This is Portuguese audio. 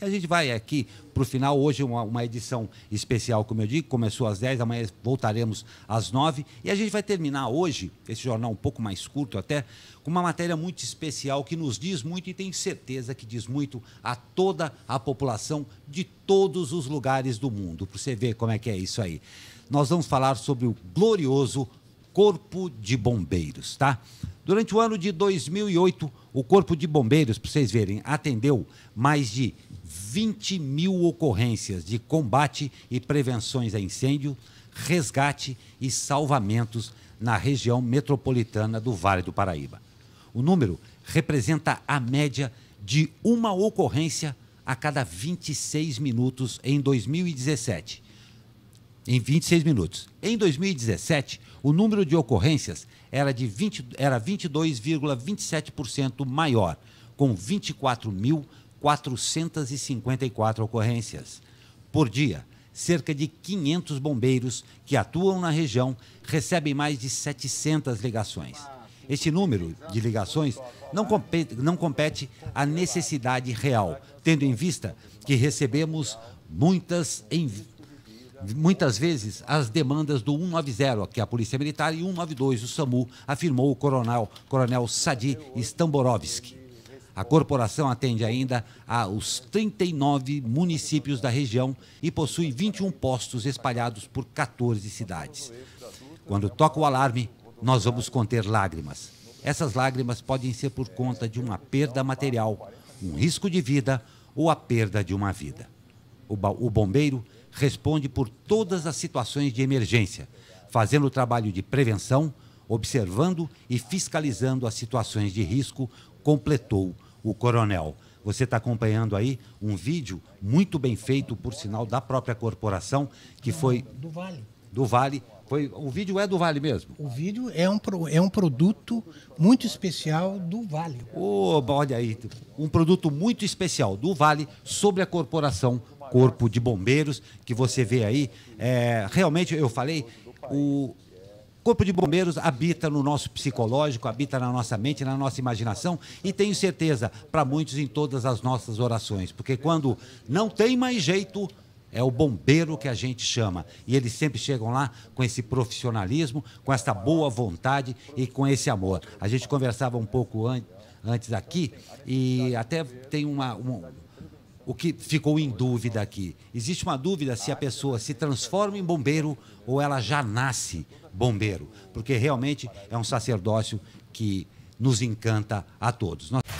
A gente vai aqui para o final, hoje uma, uma, edição especial, como eu digo, começou às 10, amanhã voltaremos às 9 e a gente vai terminar hoje, esse jornal um pouco mais curto até, com uma matéria muito especial que nos diz muito e tenho certeza que diz muito a toda a população de todos os lugares do mundo, para você ver como é que é isso aí. Nós vamos falar sobre o glorioso Corpo de Bombeiros, tá? Durante o ano de 2008, o Corpo de Bombeiros, para vocês verem, atendeu mais de 20 mil ocorrências de combate e prevenções a incêndio, resgate e salvamentos na região metropolitana do Vale do Paraíba. O número representa a média de uma ocorrência a cada 26 minutos em 2017. Em 26 minutos. Em 2017, o número de ocorrências era de 20, era 22,27% maior, com mil 454 ocorrências. Por dia, cerca de 500 bombeiros que atuam na região recebem mais de 700 ligações. Este número de ligações não compete, não compete à necessidade real, tendo em vista que recebemos muitas muitas vezes as demandas do 190, que é a Polícia Militar, e 192, o SAMU, afirmou o coronel, coronel Sadi Stamborovski. A corporação atende ainda aos 39 municípios da região e possui 21 postos espalhados por 14 cidades. Quando toca o alarme, nós vamos conter lágrimas. Essas lágrimas podem ser por conta de uma perda material, um risco de vida ou a perda de uma vida. O, o bombeiro responde por todas as situações de emergência, fazendo o trabalho de prevenção, observando e fiscalizando as situações de risco, completou o coronel. Você está acompanhando aí um vídeo muito bem feito, por sinal, da própria corporação, que ah, foi. Do Vale. Do Vale. Foi, o vídeo é do Vale mesmo? O vídeo é um, é um produto muito especial do Vale. Oh, olha aí, um produto muito especial do Vale sobre a corporação Corpo de Bombeiros, que você vê aí. É, realmente, eu falei, o, Corpo de Bombeiros habita no nosso psicológico, habita na nossa mente, na nossa imaginação e tenho certeza para muitos em todas as nossas orações, porque quando não tem mais jeito, é o bombeiro que a gente chama. E eles sempre chegam lá com esse profissionalismo, com essa boa vontade e com esse amor. A gente conversava um pouco an antes aqui e até tem uma, uma o que ficou em dúvida aqui. Existe uma dúvida se a pessoa se transforma em bombeiro ou ela já nasce bombeiro, porque realmente é um sacerdócio que nos encanta a todos. Nós...